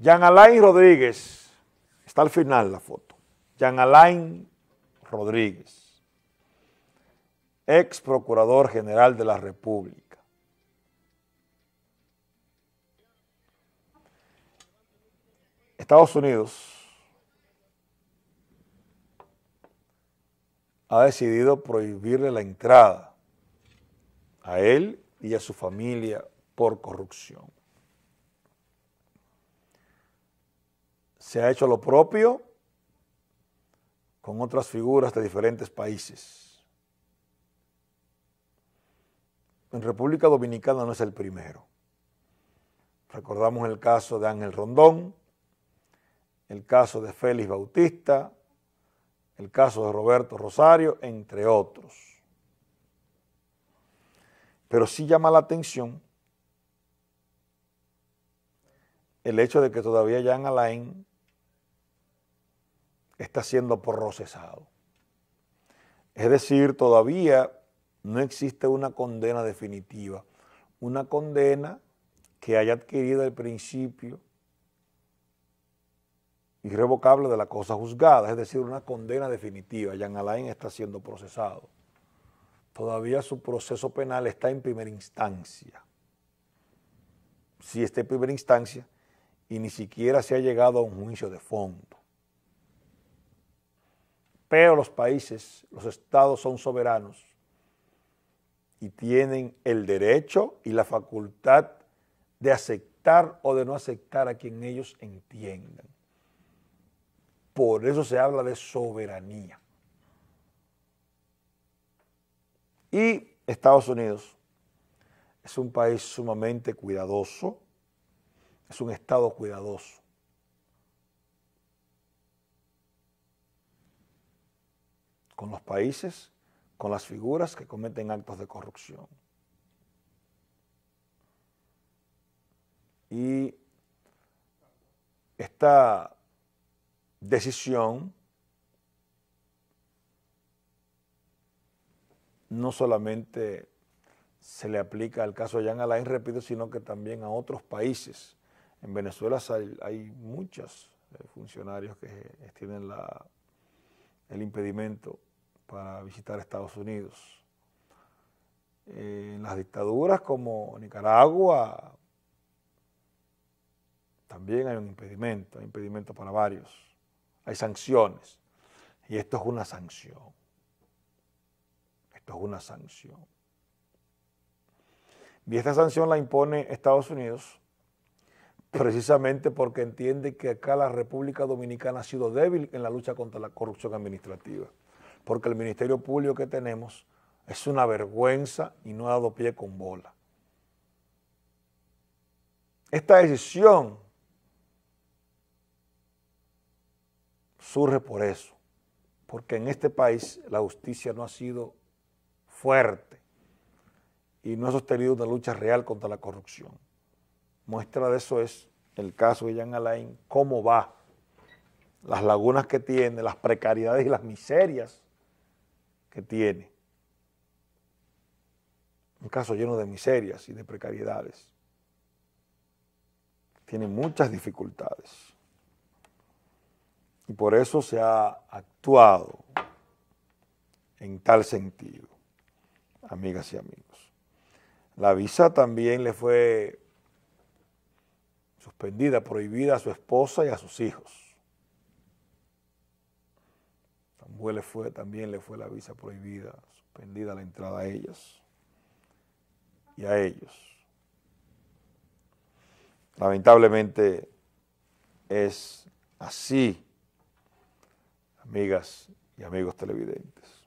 Jean Alain Rodríguez, está al final la foto. Jean Alain Rodríguez, ex procurador general de la República. Estados Unidos ha decidido prohibirle la entrada a él y a su familia por corrupción. se ha hecho lo propio con otras figuras de diferentes países. En República Dominicana no es el primero. Recordamos el caso de Ángel Rondón, el caso de Félix Bautista, el caso de Roberto Rosario, entre otros. Pero sí llama la atención el hecho de que todavía en Alain está siendo procesado. Es decir, todavía no existe una condena definitiva, una condena que haya adquirido el principio irrevocable de la cosa juzgada, es decir, una condena definitiva. Jan Alain está siendo procesado. Todavía su proceso penal está en primera instancia. Si está en primera instancia y ni siquiera se ha llegado a un juicio de fondo. Pero los países, los estados son soberanos y tienen el derecho y la facultad de aceptar o de no aceptar a quien ellos entiendan. Por eso se habla de soberanía. Y Estados Unidos es un país sumamente cuidadoso, es un estado cuidadoso. con los países, con las figuras que cometen actos de corrupción. Y esta decisión no solamente se le aplica al caso de Jean Alain, repito, sino que también a otros países. En Venezuela hay, muchos eh, funcionarios que eh, tienen el impedimento para visitar Estados Unidos. Eh, en las dictaduras como Nicaragua también hay un impedimento, hay impedimento para varios. Hay sanciones. Y esto es una sanción. Esto es una sanción. Y esta sanción la impone Estados Unidos precisamente porque entiende que acá la República Dominicana ha sido débil en la lucha contra la corrupción administrativa porque el Ministerio Público que tenemos es una vergüenza y no ha dado pie con bola. Esta decisión surge por eso, porque en este país la justicia no ha sido fuerte y no ha sostenido una lucha real contra la corrupción. Muestra de eso es el caso de Jean Alain, cómo va, las lagunas que tiene, las precariedades y las miserias que tiene. Un caso lleno de miserias y de precariedades. Tiene muchas dificultades. Y por eso se ha actuado en tal sentido, amigas y amigos. La visa también le fue suspendida, prohibida a su esposa y a sus hijos le fue, también le fue la visa prohibida, suspendida la entrada a ellos y a ellos. Lamentablemente es así, amigas y amigos televidentes.